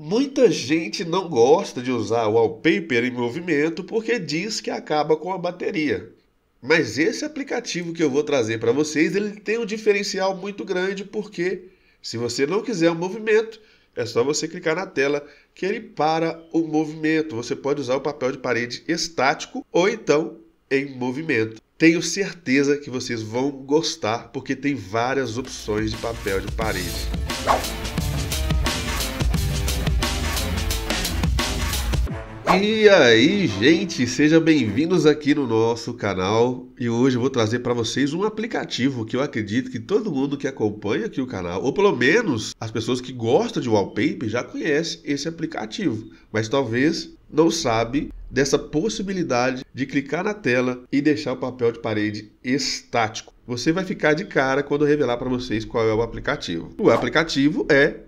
Muita gente não gosta de usar o wallpaper em movimento porque diz que acaba com a bateria. Mas esse aplicativo que eu vou trazer para vocês, ele tem um diferencial muito grande porque se você não quiser o movimento, é só você clicar na tela que ele para o movimento. Você pode usar o papel de parede estático ou então em movimento. Tenho certeza que vocês vão gostar porque tem várias opções de papel de parede. E aí, gente, sejam bem-vindos aqui no nosso canal. E hoje eu vou trazer para vocês um aplicativo que eu acredito que todo mundo que acompanha aqui o canal, ou pelo menos as pessoas que gostam de wallpaper, já conhece esse aplicativo, mas talvez não sabe dessa possibilidade de clicar na tela e deixar o papel de parede estático. Você vai ficar de cara quando eu revelar para vocês qual é o aplicativo. O aplicativo é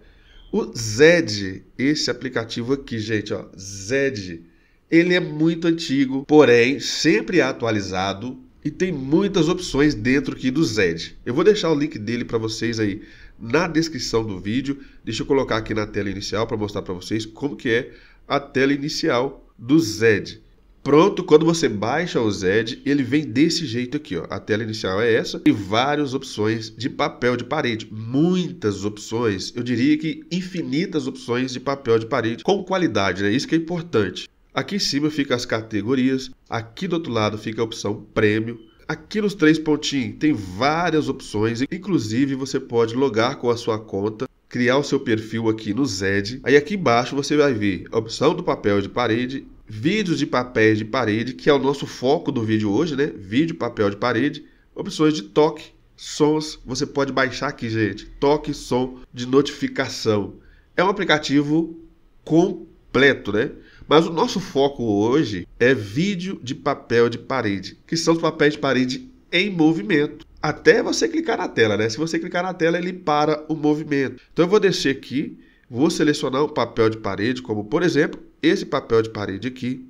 o Zed, esse aplicativo aqui, gente, ó, Zed, ele é muito antigo, porém sempre é atualizado e tem muitas opções dentro aqui do Zed. Eu vou deixar o link dele para vocês aí na descrição do vídeo. Deixa eu colocar aqui na tela inicial para mostrar para vocês como que é a tela inicial do Zed. Pronto, quando você baixa o Zed, ele vem desse jeito aqui, ó. A tela inicial é essa e várias opções de papel de parede, muitas opções, eu diria que infinitas opções de papel de parede com qualidade, né? Isso que é importante. Aqui em cima fica as categorias, aqui do outro lado fica a opção prêmio. Aqui nos três pontinhos tem várias opções, inclusive você pode logar com a sua conta criar o seu perfil aqui no Zed. Aí aqui embaixo você vai ver a opção do papel de parede vídeos de papéis de parede, que é o nosso foco do vídeo hoje, né? Vídeo, papel de parede, opções de toque, sons. Você pode baixar aqui, gente. Toque, som de notificação. É um aplicativo completo, né? Mas o nosso foco hoje é vídeo de papel de parede, que são os papéis de parede em movimento. Até você clicar na tela, né? Se você clicar na tela, ele para o movimento. Então eu vou descer aqui Vou selecionar um papel de parede, como por exemplo, esse papel de parede aqui.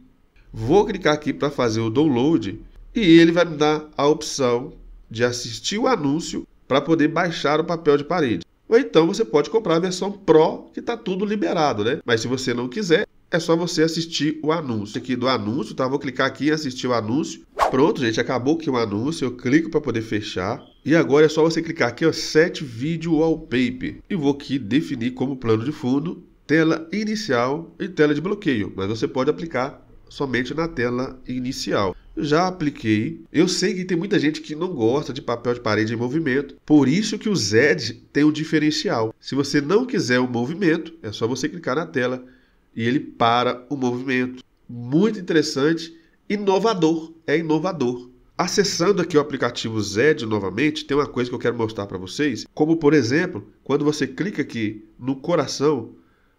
Vou clicar aqui para fazer o download e ele vai me dar a opção de assistir o anúncio para poder baixar o papel de parede. Ou então você pode comprar a versão Pro, que está tudo liberado, né? Mas se você não quiser, é só você assistir o anúncio. Aqui do anúncio, tá? Vou clicar aqui em assistir o anúncio. Pronto, gente, acabou aqui o é anúncio, eu clico para poder fechar. E agora é só você clicar aqui, ó, set vídeo wallpaper. E vou aqui definir como plano de fundo, tela inicial e tela de bloqueio. Mas você pode aplicar somente na tela inicial. Já apliquei. Eu sei que tem muita gente que não gosta de papel de parede em movimento. Por isso que o Zed tem um diferencial. Se você não quiser o um movimento, é só você clicar na tela e ele para o movimento. Muito interessante inovador. É inovador. Acessando aqui o aplicativo Zed novamente, tem uma coisa que eu quero mostrar para vocês, como por exemplo, quando você clica aqui no coração,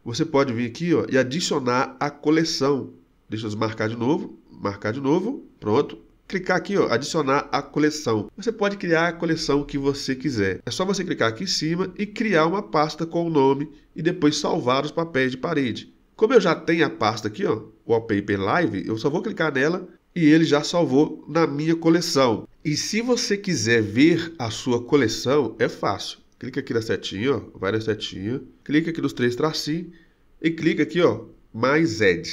você pode vir aqui ó, e adicionar a coleção. Deixa eu marcar de novo, marcar de novo, pronto. Clicar aqui, ó, adicionar a coleção. Você pode criar a coleção que você quiser. É só você clicar aqui em cima e criar uma pasta com o nome e depois salvar os papéis de parede. Como eu já tenho a pasta aqui, ó, wallpaper live, eu só vou clicar nela e ele já salvou na minha coleção. E se você quiser ver a sua coleção, é fácil. Clica aqui na setinha, ó, vai na setinha, clica aqui nos três tracinhos e clica aqui, ó, mais add.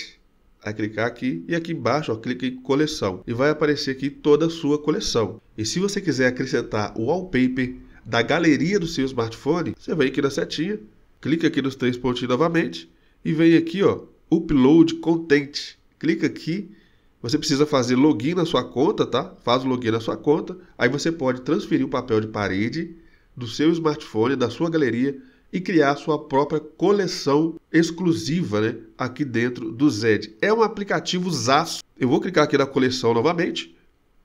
Vai clicar aqui e aqui embaixo, ó, clica em coleção e vai aparecer aqui toda a sua coleção. E se você quiser acrescentar o wallpaper da galeria do seu smartphone, você vem aqui na setinha, clica aqui nos três pontinhos novamente e vem aqui, ó, Upload Content. Clica aqui. Você precisa fazer login na sua conta, tá? Faz o login na sua conta. Aí você pode transferir o papel de parede do seu smartphone, da sua galeria e criar sua própria coleção exclusiva né, aqui dentro do Zed. É um aplicativo zaço. Eu vou clicar aqui na coleção novamente,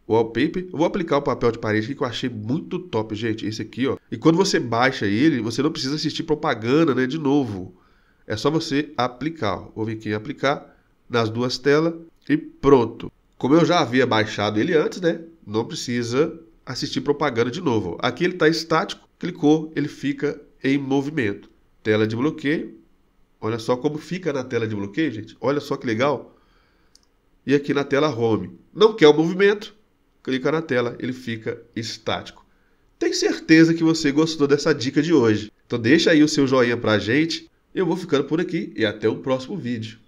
wallpaper, eu vou aplicar o papel de parede aqui, que eu achei muito top, gente, esse aqui, ó. E quando você baixa ele, você não precisa assistir propaganda, né, de novo. É só você aplicar. Vou vir aqui aplicar nas duas telas e pronto. Como eu já havia baixado ele antes, né? Não precisa assistir propaganda de novo. Aqui ele está estático, clicou, ele fica em movimento. Tela de bloqueio. Olha só como fica na tela de bloqueio, gente. Olha só que legal. E aqui na tela home. Não quer o movimento, clica na tela, ele fica estático. Tem certeza que você gostou dessa dica de hoje. Então deixa aí o seu joinha pra gente, eu vou ficando por aqui e até o próximo vídeo.